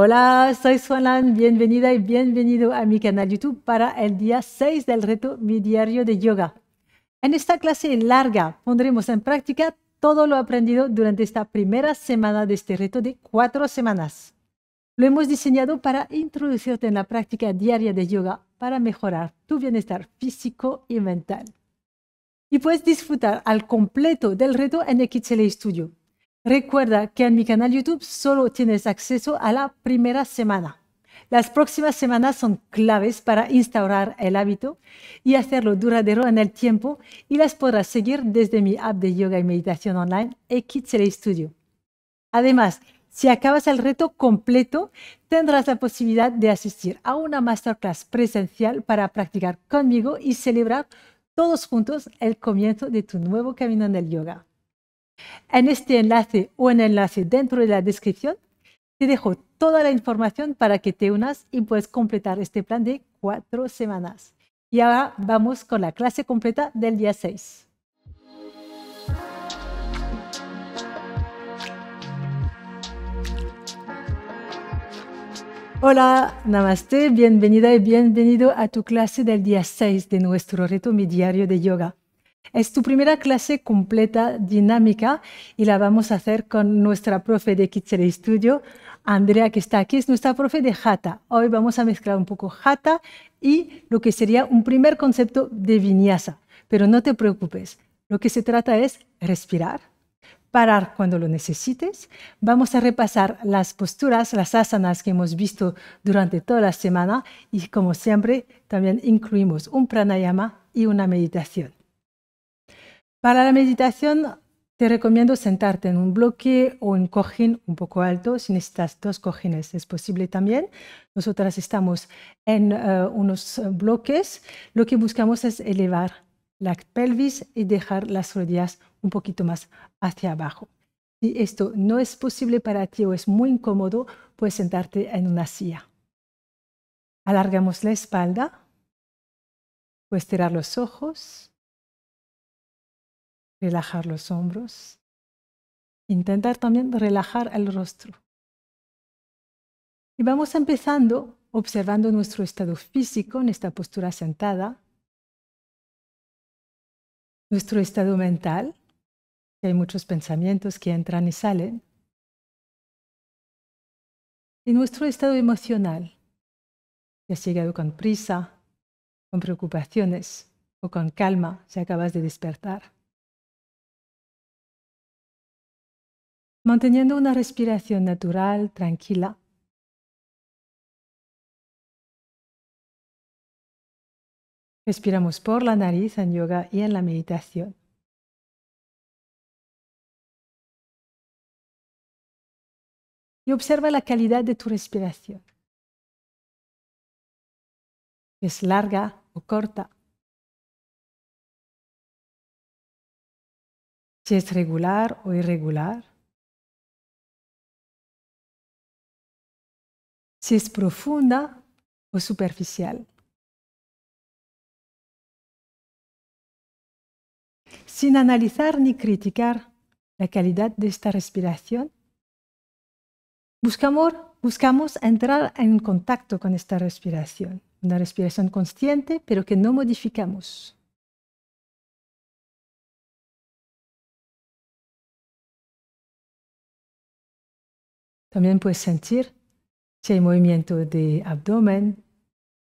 Hola, soy Suanan, bienvenida y bienvenido a mi canal YouTube para el día 6 del reto Mi Diario de Yoga. En esta clase larga pondremos en práctica todo lo aprendido durante esta primera semana de este reto de cuatro semanas. Lo hemos diseñado para introducirte en la práctica diaria de yoga para mejorar tu bienestar físico y mental. Y puedes disfrutar al completo del reto en XLA Studio Recuerda que en mi canal YouTube solo tienes acceso a la primera semana. Las próximas semanas son claves para instaurar el hábito y hacerlo duradero en el tiempo y las podrás seguir desde mi app de yoga y meditación online, Equitzele Studio. Además, si acabas el reto completo, tendrás la posibilidad de asistir a una masterclass presencial para practicar conmigo y celebrar todos juntos el comienzo de tu nuevo camino en el yoga. En este enlace o en el enlace dentro de la descripción, te dejo toda la información para que te unas y puedas completar este plan de cuatro semanas. Y ahora vamos con la clase completa del día 6. Hola, namaste, bienvenida y bienvenido a tu clase del día 6 de nuestro reto mi diario de yoga. Es tu primera clase completa dinámica y la vamos a hacer con nuestra profe de Kitsele Studio, Andrea, que está aquí, es nuestra profe de Jata. Hoy vamos a mezclar un poco Jata y lo que sería un primer concepto de vinyasa. Pero no te preocupes, lo que se trata es respirar, parar cuando lo necesites. Vamos a repasar las posturas, las asanas que hemos visto durante toda la semana y como siempre también incluimos un pranayama y una meditación. Para la meditación te recomiendo sentarte en un bloque o en cojín un poco alto, si necesitas dos cojines es posible también. Nosotras estamos en eh, unos eh, bloques, lo que buscamos es elevar la pelvis y dejar las rodillas un poquito más hacia abajo. Si esto no es posible para ti o es muy incómodo, puedes sentarte en una silla. Alargamos la espalda, puedes tirar los ojos relajar los hombros, intentar también relajar el rostro. Y vamos empezando observando nuestro estado físico en esta postura sentada, nuestro estado mental, que hay muchos pensamientos que entran y salen, y nuestro estado emocional, que has llegado con prisa, con preocupaciones o con calma si acabas de despertar. manteniendo una respiración natural, tranquila. Respiramos por la nariz en yoga y en la meditación. Y observa la calidad de tu respiración. ¿Es larga o corta? si es regular o irregular. si es profunda o superficial. Sin analizar ni criticar la calidad de esta respiración, buscamos, entrar en contacto con esta respiración, una respiración consciente pero que no modificamos. También puedes sentir si hay movimiento de abdomen,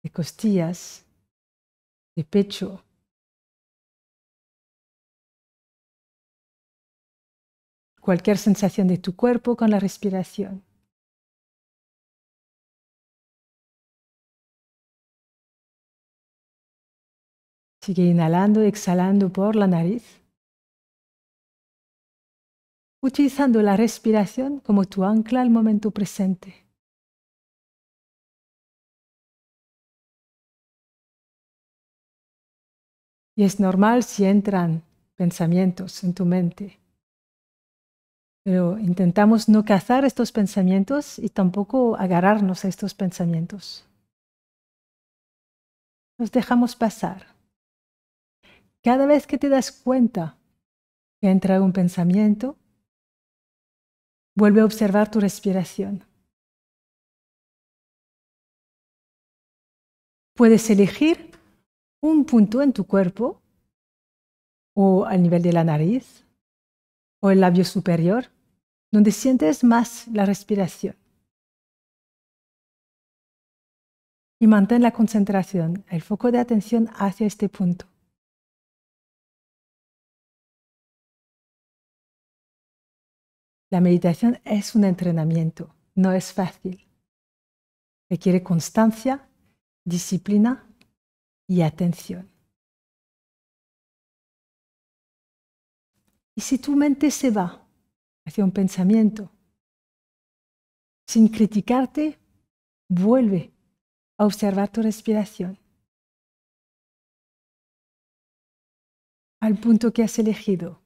de costillas, de pecho. Cualquier sensación de tu cuerpo con la respiración. Sigue inhalando, exhalando por la nariz. Utilizando la respiración como tu ancla al momento presente. Y es normal si entran pensamientos en tu mente. Pero intentamos no cazar estos pensamientos y tampoco agarrarnos a estos pensamientos. Los dejamos pasar. Cada vez que te das cuenta que entra un pensamiento, vuelve a observar tu respiración. Puedes elegir un punto en tu cuerpo o al nivel de la nariz o el labio superior donde sientes más la respiración. Y mantén la concentración, el foco de atención hacia este punto. La meditación es un entrenamiento, no es fácil. Requiere constancia, disciplina y atención. Y si tu mente se va hacia un pensamiento, sin criticarte, vuelve a observar tu respiración al punto que has elegido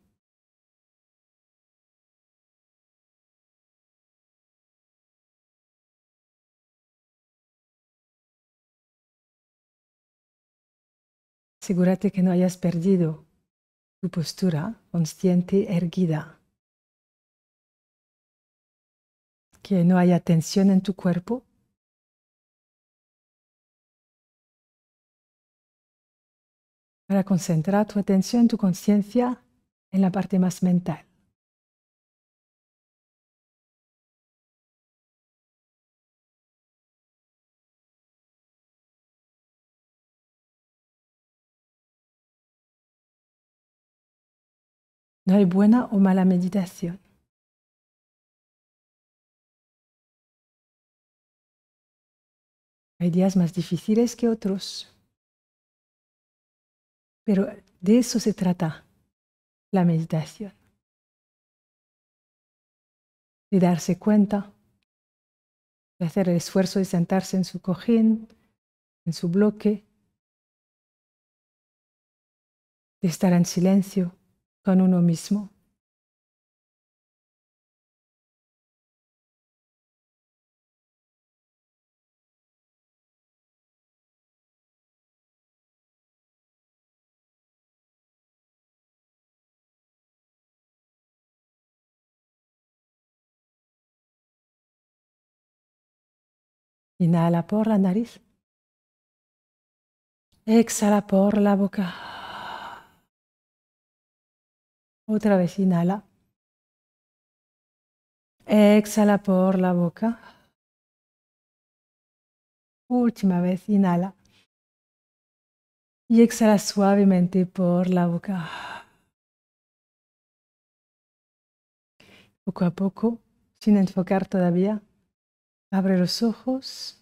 Asegúrate que no hayas perdido tu postura consciente erguida. Que no haya tensión en tu cuerpo. Para concentrar tu atención, tu conciencia en la parte más mental. No hay buena o mala meditación. Hay días más difíciles que otros. Pero de eso se trata la meditación. De darse cuenta, de hacer el esfuerzo de sentarse en su cojín, en su bloque, de estar en silencio con uno mismo. Inhala por la nariz. Exhala por la boca. Otra vez inhala. Exhala por la boca. Última vez, inhala. Y exhala suavemente por la boca. Poco a poco, sin enfocar todavía, abre los ojos,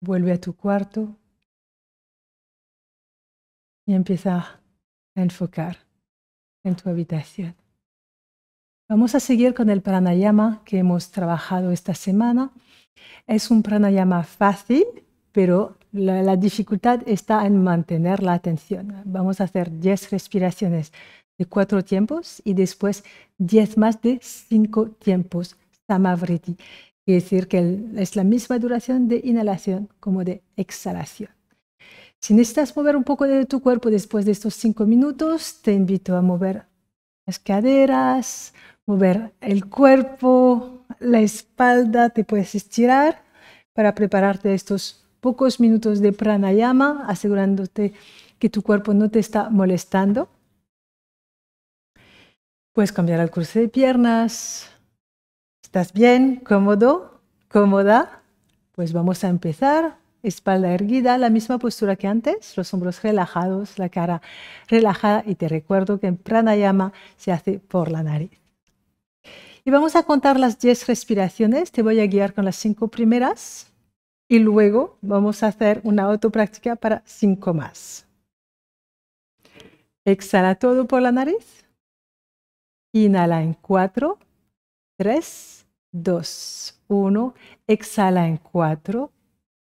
vuelve a tu cuarto y empieza a enfocar en tu habitación. Vamos a seguir con el pranayama que hemos trabajado esta semana. Es un pranayama fácil, pero la, dificultad está en mantener la atención. Vamos a hacer 10 respiraciones de cuatro tiempos y después 10 más de 5 tiempos, samavriti. Es decir, que es la misma duración de inhalación como de exhalación. Si necesitas mover un poco de tu cuerpo después de estos cinco minutos, te invito a mover las caderas, mover el cuerpo, la espalda, te puedes estirar para prepararte estos pocos minutos de pranayama, asegurándote que tu cuerpo no te está molestando. Puedes cambiar el cruce de piernas. ¿Estás bien? ¿Cómodo? ¿Cómoda? Pues vamos a empezar espalda erguida, la misma postura que antes, los hombros relajados, la cara relajada y te recuerdo que en pranayama se hace por la nariz. Y vamos a contar las 10 respiraciones, te voy a guiar con las 5 primeras y luego vamos a hacer una autopráctica para 5 más. Exhala todo por la nariz. Inhala en 4, 3, 2, 1. Exhala en 4,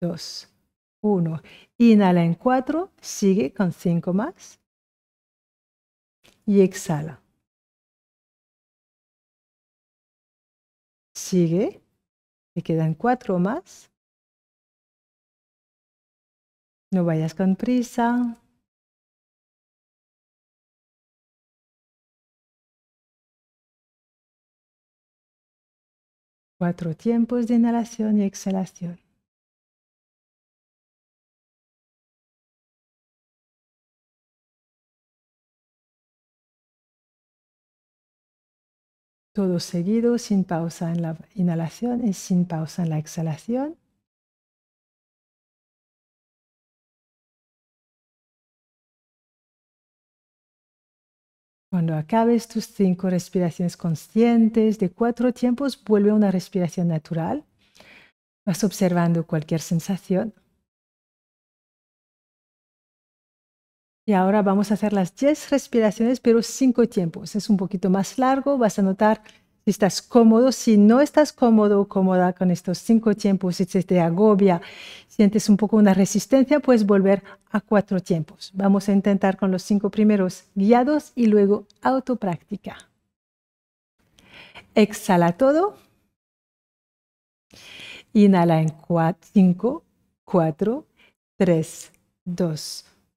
Dos, uno, Inhala en cuatro, sigue con cinco más. Y exhala. Sigue. Te quedan cuatro más. No vayas con prisa. Cuatro tiempos de inhalación y exhalación. Todo seguido, sin pausa en la inhalación y sin pausa en la exhalación. Cuando acabes tus cinco respiraciones conscientes de cuatro tiempos, vuelve a una respiración natural. Vas observando cualquier sensación Y ahora vamos a hacer las 10 respiraciones, pero 5 tiempos. Es un poquito más largo, vas a notar si estás cómodo, si no estás cómodo o cómoda con estos 5 tiempos, si te agobia, sientes un poco una resistencia, puedes volver a 4 tiempos. Vamos a intentar con los 5 primeros guiados y luego autopráctica. Exhala todo. Inhala en 5, 4, 3, 2,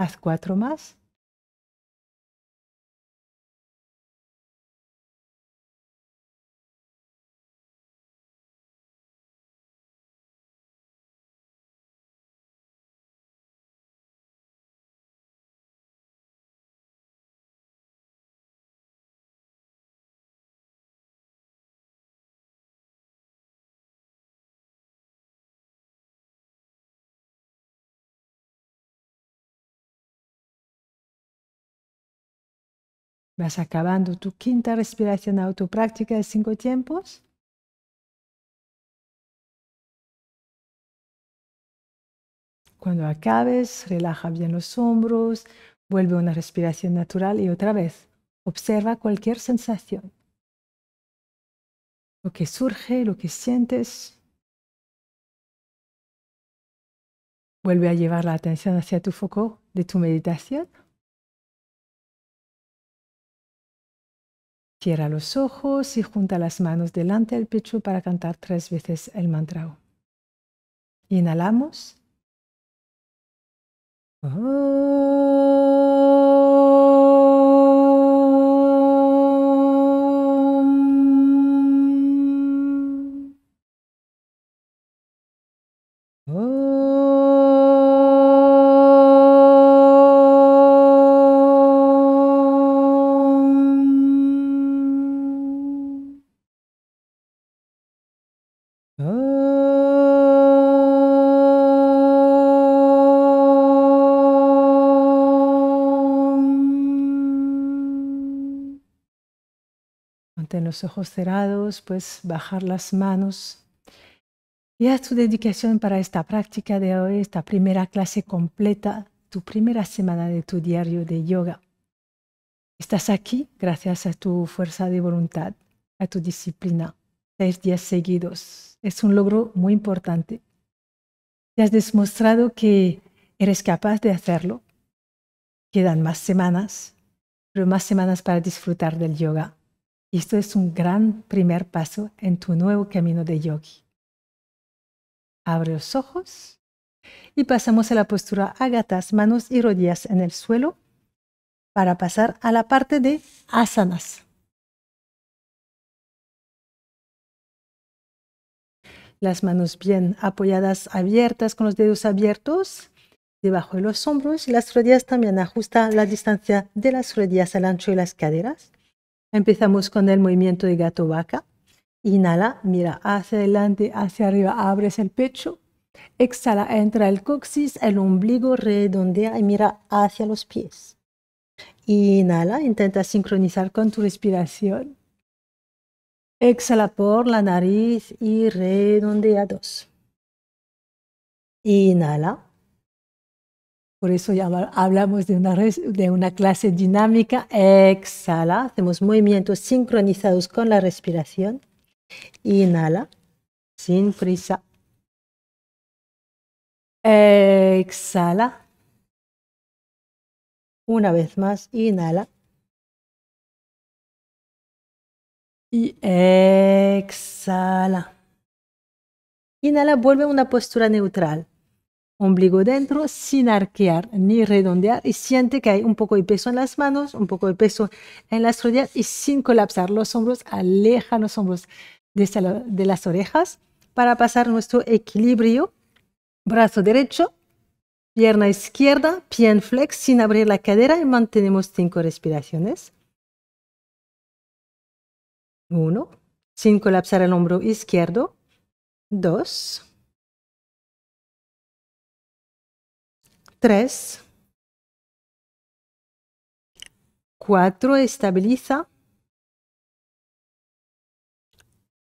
haz cuatro más Vas acabando tu quinta respiración autopráctica de cinco tiempos. Cuando acabes, relaja bien los hombros, vuelve a una respiración natural y otra vez, observa cualquier sensación. Lo que surge, lo que sientes. Vuelve a llevar la atención hacia tu foco de tu meditación Cierra los ojos y junta las manos delante del pecho para cantar tres veces el mantra. Inhalamos. Oh. los ojos cerrados, pues bajar las manos. Y haz tu dedicación para esta práctica de hoy, esta primera clase completa, tu primera semana de tu diario de yoga. Estás aquí gracias a tu fuerza de voluntad, a tu disciplina, seis días seguidos. Es un logro muy importante. Te has demostrado que eres capaz de hacerlo. Quedan más semanas, pero más semanas para disfrutar del yoga. Y esto es un gran primer paso en tu nuevo camino de yogi. Abre los ojos y pasamos a la postura agatas, manos y rodillas en el suelo para pasar a la parte de asanas. Las manos bien apoyadas, abiertas, con los dedos abiertos debajo de los hombros y las rodillas también. Ajusta la distancia de las rodillas al ancho de las caderas. Empezamos con el movimiento de gato vaca. Inhala, mira hacia adelante, hacia arriba, abres el pecho. Exhala, entra el coxis, el ombligo redondea y mira hacia los pies. Inhala, intenta sincronizar con tu respiración. Exhala por la nariz y redondea dos. Inhala. Por eso ya hablamos de una, de una clase dinámica. Exhala, hacemos movimientos sincronizados con la respiración. Inhala, sin prisa. Exhala. Una vez más, inhala. Y exhala. Inhala, vuelve a una postura neutral ombligo dentro, sin arquear ni redondear y siente que hay un poco de peso en las manos, un poco de peso en las rodillas y sin colapsar los hombros, aleja los hombros de las orejas para pasar nuestro equilibrio. Brazo derecho, pierna izquierda, pie en flex sin abrir la cadera y mantenemos cinco respiraciones. Uno, sin colapsar el hombro izquierdo. Dos, 3. 4. Estabiliza.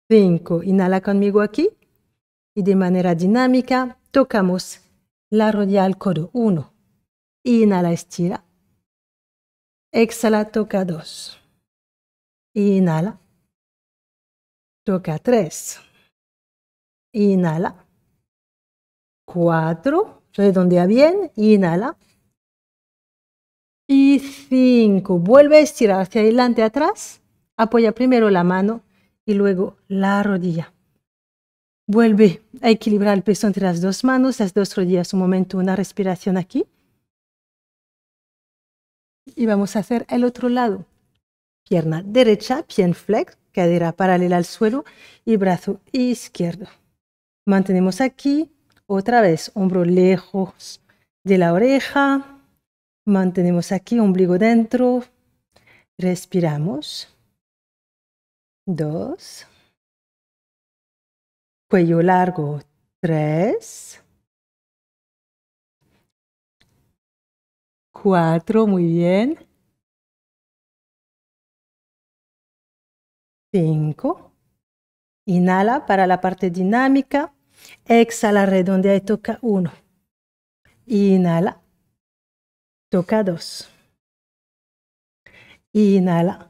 5. Inhala conmigo aquí. Y de manera dinámica tocamos la rodilla al codo. 1. Inhala, estira. Exhala, toca 2. Inhala. Toca 3. Inhala. 4 redondea bien inhala. Y cinco, Vuelve a estirar hacia adelante, atrás. Apoya primero la mano y luego la rodilla. Vuelve a equilibrar el peso entre las dos manos, las dos rodillas. Un momento, una respiración aquí. Y vamos a hacer el otro lado. Pierna derecha, pie flex, cadera paralela al suelo y brazo izquierdo. Mantenemos aquí otra vez, hombro lejos de la oreja. Mantenemos aquí, ombligo dentro. Respiramos. Dos. Cuello largo. Tres. Cuatro. Muy bien. Cinco. Inhala para la parte dinámica. Exhala, redondea y toca uno. Inhala. Toca dos. Inhala.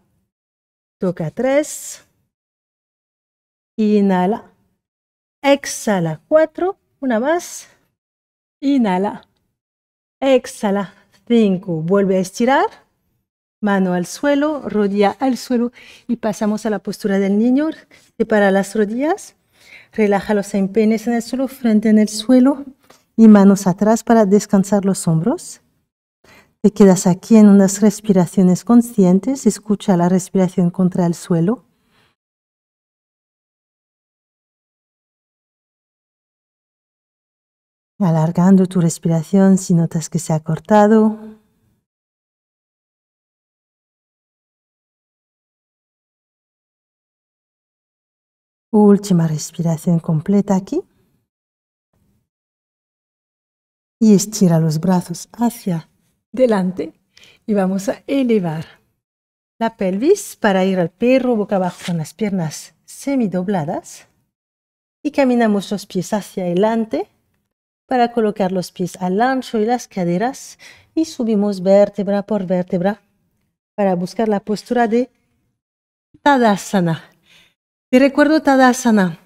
Toca tres. Inhala. Exhala. Cuatro. Una más. Inhala. Exhala. Cinco. Vuelve a estirar. Mano al suelo, rodilla al suelo y pasamos a la postura del niño. Separa las rodillas. Relaja los empenes en el suelo, frente en el suelo y manos atrás para descansar los hombros. Te quedas aquí en unas respiraciones conscientes, escucha la respiración contra el suelo. Alargando tu respiración si notas que se ha cortado. Última respiración completa aquí. Y estira los brazos hacia delante y vamos a elevar la pelvis para ir al perro boca abajo con las piernas semidobladas y caminamos los pies hacia adelante para colocar los pies al ancho y las caderas y subimos vértebra por vértebra para buscar la postura de Tadasana. Y recuerdo Tadasana,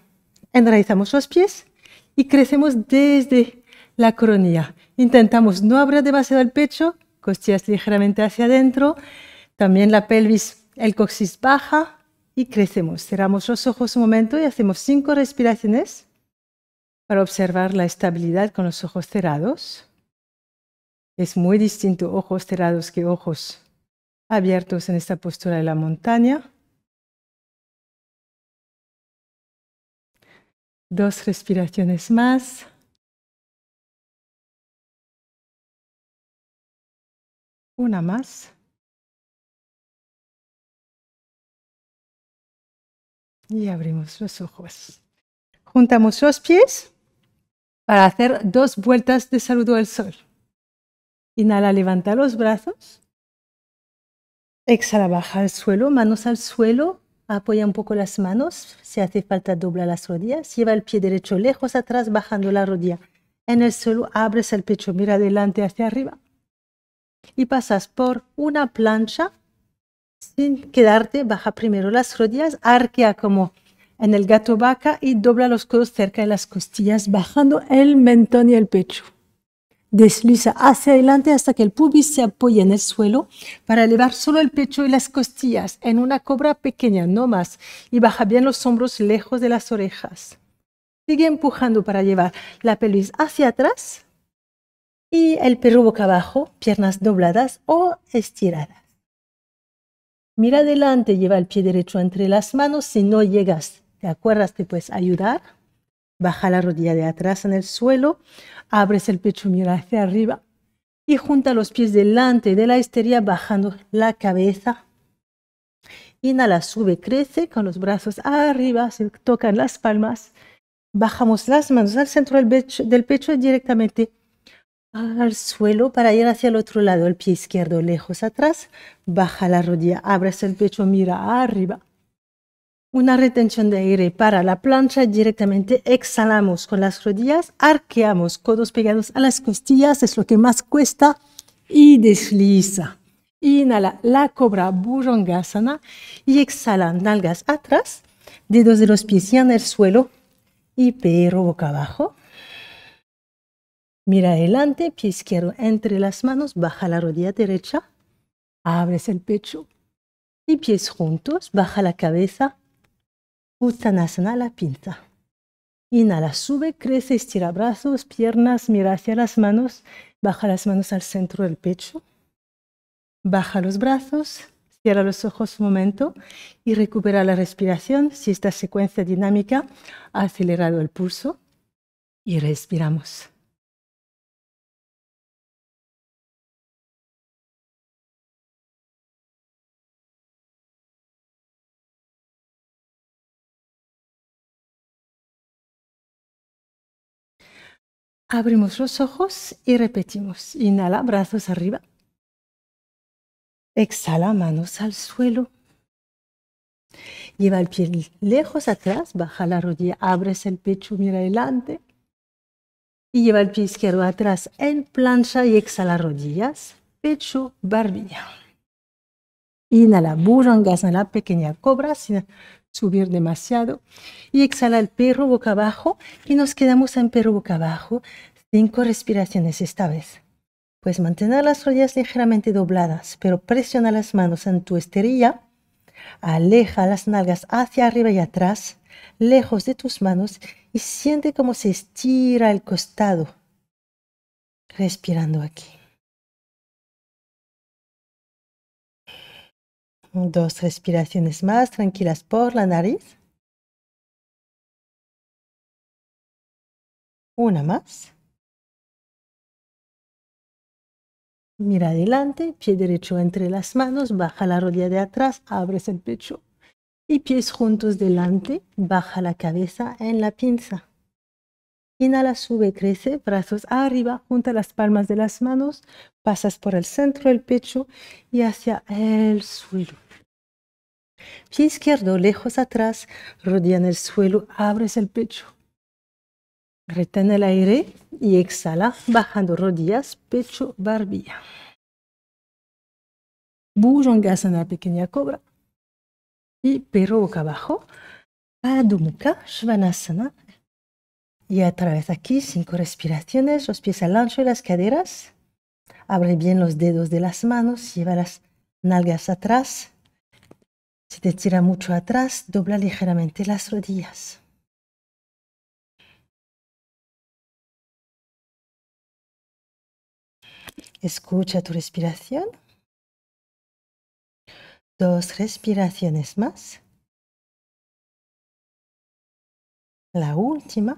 enraizamos los pies y crecemos desde la coronilla. Intentamos no abrir demasiado el pecho, costillas ligeramente hacia adentro, también la pelvis, el coxis baja y crecemos. Cerramos los ojos un momento y hacemos cinco respiraciones para observar la estabilidad con los ojos cerrados. Es muy distinto ojos cerrados que ojos abiertos en esta postura de la montaña. Dos respiraciones más. Una más. Y abrimos los ojos. Juntamos los pies para hacer dos vueltas de saludo al sol. Inhala, levanta los brazos. Exhala, baja al suelo, manos al suelo, Apoya un poco las manos, si hace falta dobla las rodillas, lleva el pie derecho lejos atrás bajando la rodilla. En el suelo abres el pecho, mira adelante hacia arriba. Y pasas por una plancha sin quedarte, baja primero las rodillas, arquea como en el gato vaca y dobla los codos cerca de las costillas, bajando el mentón y el pecho. Desliza hacia adelante hasta que el pubis se apoye en el suelo para elevar solo el pecho y las costillas en una cobra pequeña, no más, y baja bien los hombros lejos de las orejas. Sigue empujando para llevar la pelvis hacia atrás y el perro boca abajo, piernas dobladas o estiradas. Mira adelante, lleva el pie derecho entre las manos. Si no llegas, te acuerdas, te puedes ayudar baja la rodilla de atrás en el suelo, abres el pecho, mira hacia arriba y junta los pies delante de la histeria bajando la cabeza. Inhala, sube, crece con los brazos arriba, se tocan las palmas. Bajamos las manos al centro del pecho, del pecho directamente al suelo para ir hacia el otro lado, el pie izquierdo lejos atrás, baja la rodilla, abres el pecho, mira arriba una retención de aire para la plancha, directamente exhalamos con las rodillas, arqueamos codos pegados a las costillas, es lo que más cuesta, y desliza. Inhala la cobra Bhujangasana y exhala nalgas atrás, dedos de los pies en el suelo y perro boca abajo. Mira adelante, pie izquierdo entre las manos, baja la rodilla derecha, abres el pecho y pies juntos, baja la cabeza, Uttanasana la pinza. Inhala, sube, crece, estira brazos, piernas, mira hacia las manos, baja las manos al centro del pecho, baja los brazos, cierra los ojos un momento y recupera la respiración. Si esta secuencia dinámica ha acelerado el pulso y respiramos. Abrimos los ojos y repetimos. Inhala, brazos arriba. Exhala, manos al suelo. Lleva el pie lejos atrás, baja la rodilla, abres el pecho, mira adelante. Y lleva el pie izquierdo atrás en plancha y exhala rodillas, pecho, barbilla. Inhala, burangas, en la pequeña cobra subir demasiado. Y exhala el perro boca abajo y nos quedamos en perro boca abajo. Cinco respiraciones esta vez. Pues mantener las rodillas ligeramente dobladas, pero presiona las manos en tu esterilla. Aleja las nalgas hacia arriba y atrás, lejos de tus manos, y siente cómo se estira el costado, respirando aquí. Dos respiraciones más tranquilas por la nariz. Una más. Mira adelante, pie derecho entre las manos, baja la rodilla de atrás, abres el pecho y pies juntos delante, baja la cabeza en la pinza. Inhala, sube, crece, brazos arriba, junta las palmas de las manos, pasas por el centro del pecho y hacia el suelo. Pie izquierdo lejos atrás, rodilla en el suelo, abres el pecho. Retén el aire y exhala bajando rodillas, pecho, barbilla. la pequeña cobra. Y perro boca abajo. Adho shvanasana. Y a través aquí, cinco respiraciones, los pies al ancho de las caderas. Abre bien los dedos de las manos, lleva las nalgas atrás, si te tira mucho atrás, dobla ligeramente las rodillas. Escucha tu respiración. Dos respiraciones más. La última.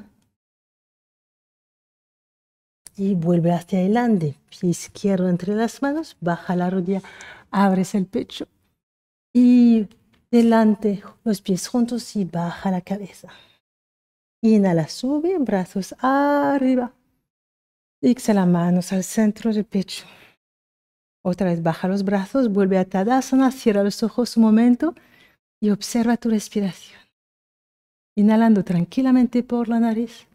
Y vuelve hacia adelante. Pie izquierdo entre las manos. Baja la rodilla. Abres el pecho. Y delante, los pies juntos y baja la cabeza. Inhala, sube, brazos arriba. Exhala, manos al centro del pecho. Otra vez baja los brazos, vuelve a Tadasana, cierra los ojos un momento y observa tu respiración. Inhalando tranquilamente por la nariz.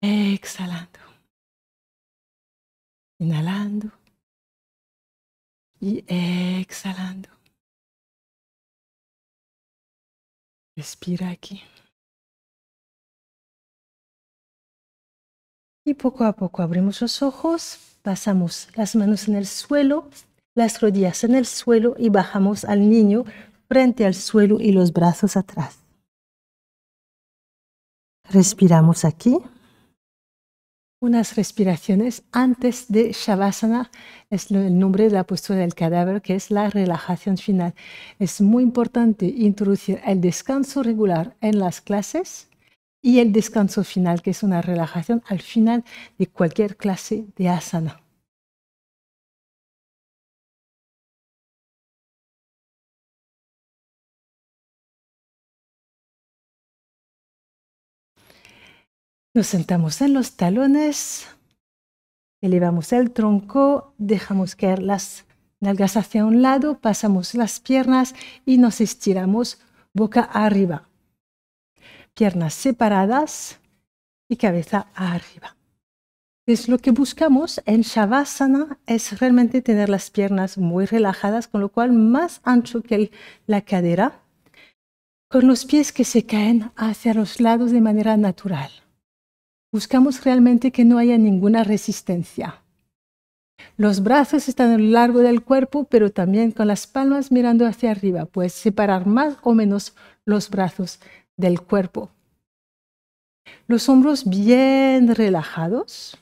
Exhalando. Inhalando. Y exhalando. Respira aquí. Y poco a poco abrimos los ojos, pasamos las manos en el suelo, las rodillas en el suelo y bajamos al niño frente al suelo y los brazos atrás. Respiramos aquí unas respiraciones antes de Shavasana, es el nombre de la postura del cadáver, que es la relajación final. Es muy importante introducir el descanso regular en las clases y el descanso final, que es una relajación al final de cualquier clase de asana. Nos sentamos en los talones, elevamos el tronco, dejamos caer las nalgas hacia un lado, pasamos las piernas y nos estiramos boca arriba. Piernas separadas y cabeza arriba. Es lo que buscamos en Shavasana es realmente tener las piernas muy relajadas, con lo cual más ancho que la cadera, con los pies que se caen hacia los lados de manera natural buscamos realmente que no haya ninguna resistencia. Los brazos están a lo largo del cuerpo, pero también con las palmas mirando hacia arriba. Puedes separar más o menos los brazos del cuerpo. Los hombros bien relajados.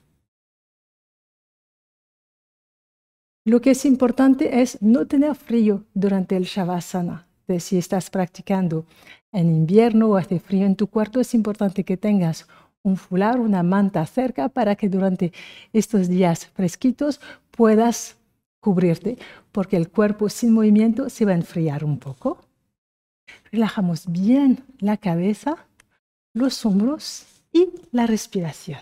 Lo que es importante es no tener frío durante el Shavasana. de si estás practicando en invierno o hace frío en tu cuarto, es importante que tengas un fular, una manta cerca para que durante estos días fresquitos puedas cubrirte, porque el cuerpo sin movimiento se va a enfriar un poco. Relajamos bien la cabeza, los hombros y la respiración.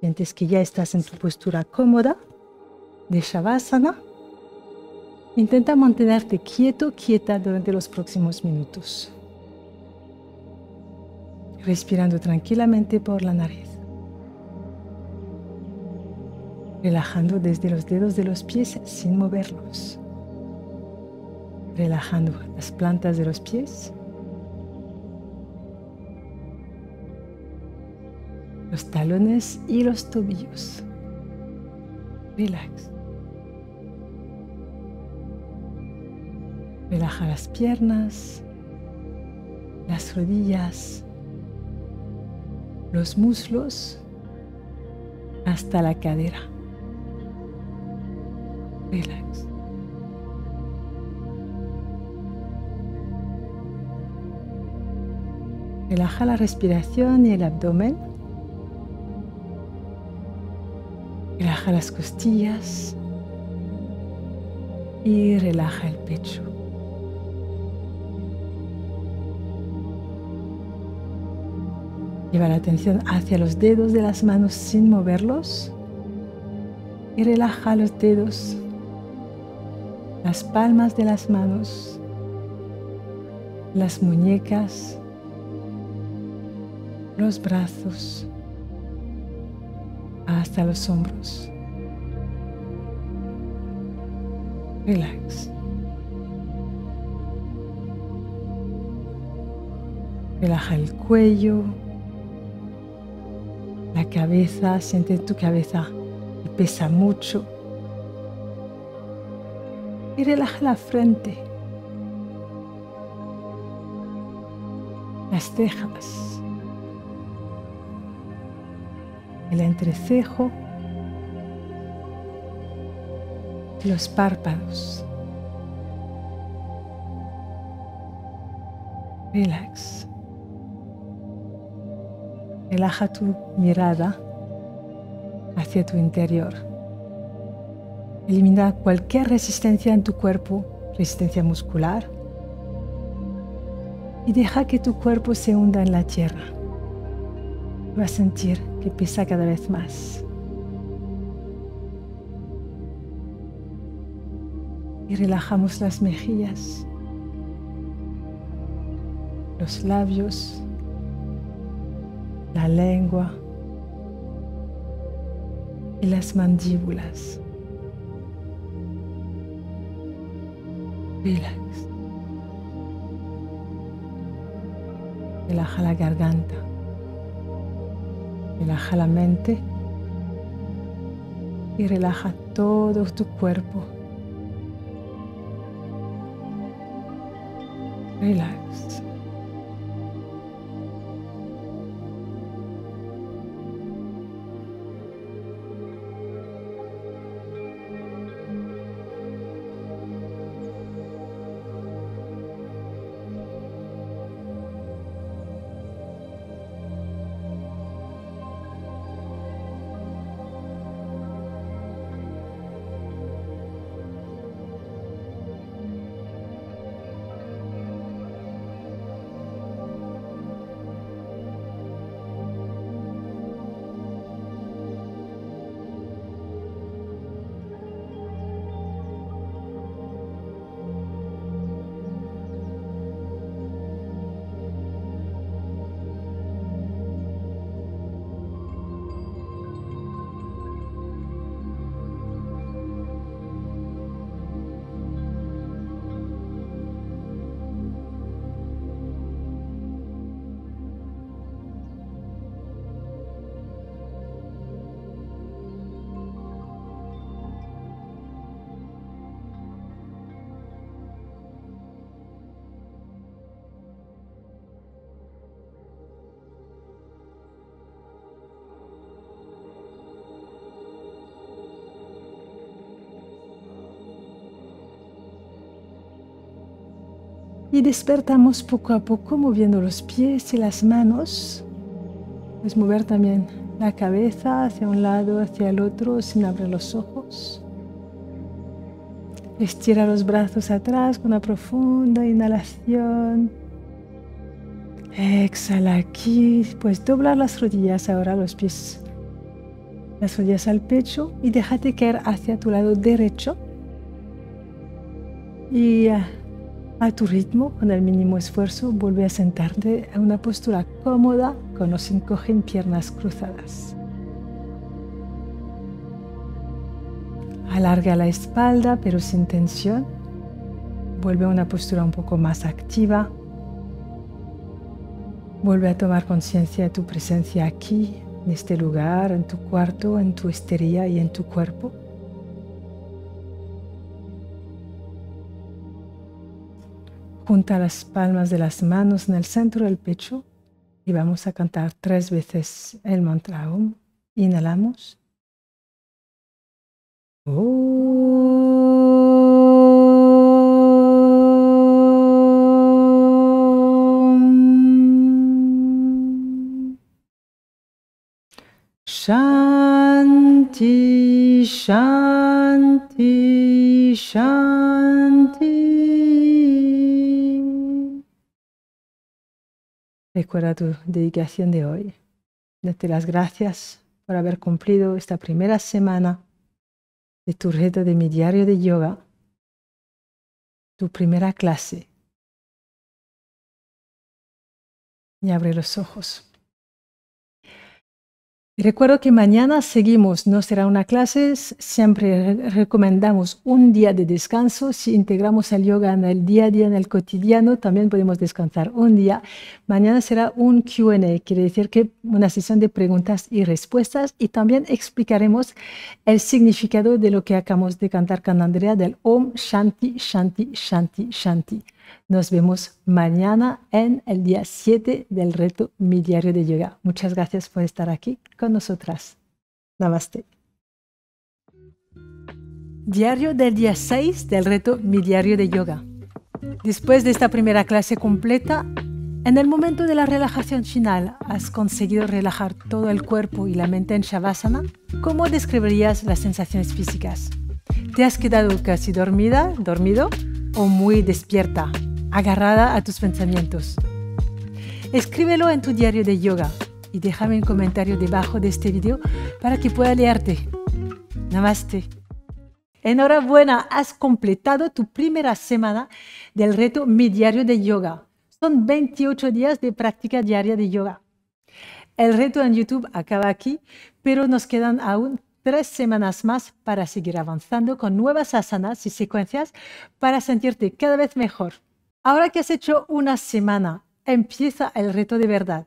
Sientes que ya estás en tu postura cómoda de Shavasana. Intenta mantenerte quieto, quieta durante los próximos minutos. Respirando tranquilamente por la nariz. Relajando desde los dedos de los pies sin moverlos. Relajando las plantas de los pies. Los talones y los tobillos. Relax. Relaja las piernas, las rodillas, los muslos hasta la cadera. Relaja la respiración y el abdomen. Relaja las costillas y relaja el pecho. Lleva la atención hacia los dedos de las manos sin moverlos y relaja los dedos, las palmas de las manos, las muñecas, los brazos hasta los hombros. Relax. Relaja el cuello, cabeza, siente tu cabeza y pesa mucho. Y relaja la frente, las cejas, el entrecejo, los párpados. Relax. Relaja tu mirada hacia tu interior. Elimina cualquier resistencia en tu cuerpo, resistencia muscular, y deja que tu cuerpo se hunda en la tierra. Vas a sentir que pesa cada vez más. Y relajamos las mejillas, los labios, lengua y las mandíbulas. Relax. Relaja la garganta. Relaja la mente. Y relaja todo tu cuerpo. Relax. y despertamos poco a poco moviendo los pies y las manos. Puedes mover también la cabeza hacia un lado, hacia el otro, sin abrir los ojos. Estira los brazos atrás con una profunda inhalación. Exhala aquí. Puedes doblar las rodillas ahora, los pies, las rodillas al pecho y déjate caer hacia tu lado derecho. Y ah, a tu ritmo, con el mínimo esfuerzo, vuelve a sentarte en una postura cómoda con los encogen piernas cruzadas. Alarga la espalda pero sin tensión. Vuelve a una postura un poco más activa. Vuelve a tomar conciencia de tu presencia aquí, en este lugar, en tu cuarto, en tu histería y en tu cuerpo. Junta las palmas de las manos en el centro del pecho y vamos a cantar tres veces el mantra Om. Inhalamos. Om. Shanti, Shanti, Shanti. Recuerda tu dedicación de hoy. Date las gracias por haber cumplido esta primera semana de tu reto de mi diario de yoga, tu primera clase. Y abre los ojos. Recuerdo que mañana seguimos, no será una clase, siempre recomendamos un día de descanso. Si integramos el yoga en el día a día, en el cotidiano, también podemos descansar un día. Mañana será un QA, quiere decir que una sesión de preguntas y respuestas y también explicaremos el significado de lo que acabamos de cantar con Andrea del Om Shanti, Shanti, Shanti, Shanti. Nos vemos mañana en el día 7 del reto Mi Diario de Yoga. Muchas gracias por estar aquí con nosotras. Namaste. Diario del día 6 del reto Mi Diario de Yoga. Después de esta primera clase completa, en el momento de la relajación final, ¿has conseguido relajar todo el cuerpo y la mente en Shavasana? ¿Cómo describirías las sensaciones físicas? ¿Te has quedado casi dormida, dormido? o muy despierta, agarrada a tus pensamientos. Escríbelo en tu diario de yoga y déjame un comentario debajo de este video para que pueda leerte. Namaste. Enhorabuena, has completado tu primera semana del reto Mi Diario de Yoga. Son 28 días de práctica diaria de yoga. El reto en YouTube acaba aquí, pero nos quedan aún tres semanas más para seguir avanzando con nuevas asanas y secuencias para sentirte cada vez mejor. Ahora que has hecho una semana, empieza el reto de verdad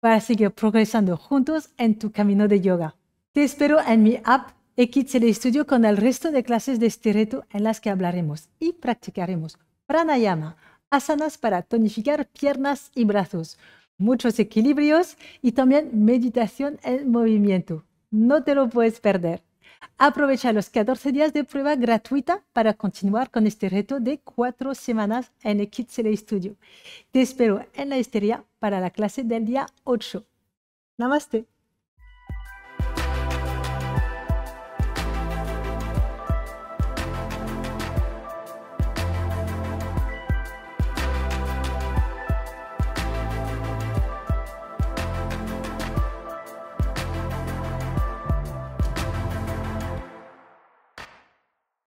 para seguir progresando juntos en tu camino de yoga. Te espero en mi app el Studio con el resto de clases de este reto en las que hablaremos y practicaremos pranayama, asanas para tonificar piernas y brazos, muchos equilibrios y también meditación en movimiento. No te lo puedes perder. Aprovecha los 14 días de prueba gratuita para continuar con este reto de cuatro semanas en el Studio. Te espero en la histeria para la clase del día 8. Namaste.